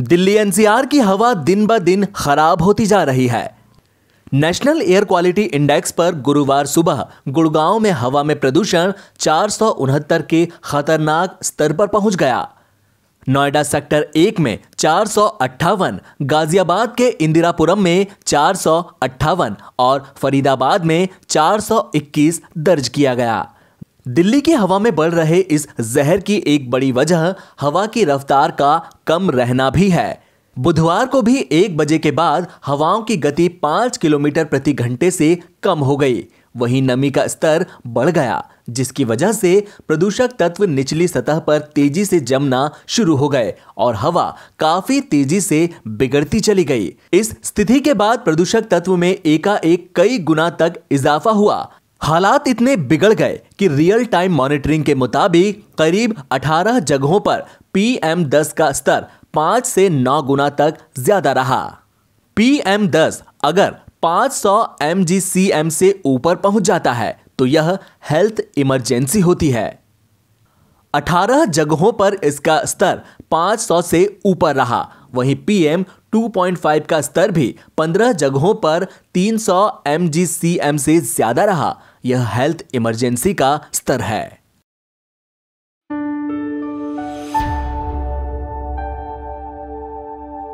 Delhi NCR की हवा दिन ब दिन खराब होती जा रही है नेशनल एयर क्वालिटी इंडेक्स पर गुरुवार सुबह गुड़गांव में हवा में प्रदूषण चार के खतरनाक स्तर पर पहुंच गया नोएडा सेक्टर एक में चार गाजियाबाद के इंदिरापुरम में चार और फरीदाबाद में 421 दर्ज किया गया दिल्ली की हवा में बढ़ रहे इस जहर की एक बड़ी वजह हवा की रफ्तार का कम रहना भी है बुधवार को भी एक बजे के बाद हवाओं की गति पांच किलोमीटर प्रति घंटे से कम हो गई वहीं नमी का स्तर बढ़ गया जिसकी वजह से प्रदूषक तत्व निचली सतह पर तेजी से जमना शुरू हो गए और हवा काफी तेजी से बिगड़ती चली गई इस स्थिति के बाद प्रदूषक तत्व में एकाएक कई गुना तक इजाफा हुआ हालात इतने बिगड़ गए कि रियल टाइम मॉनिटरिंग के मुताबिक करीब 18 जगहों पर पीएम 10 का स्तर 5 से 9 गुना तक ज्यादा रहा पीएम 10 अगर 500 सौ से ऊपर पहुंच जाता है तो यह हेल्थ इमरजेंसी होती है 18 जगहों पर इसका स्तर 500 से ऊपर रहा वहीं पीएम 2.5 का स्तर भी 15 जगहों पर 300 सौ से ज्यादा रहा यह हेल्थ इमरजेंसी का स्तर है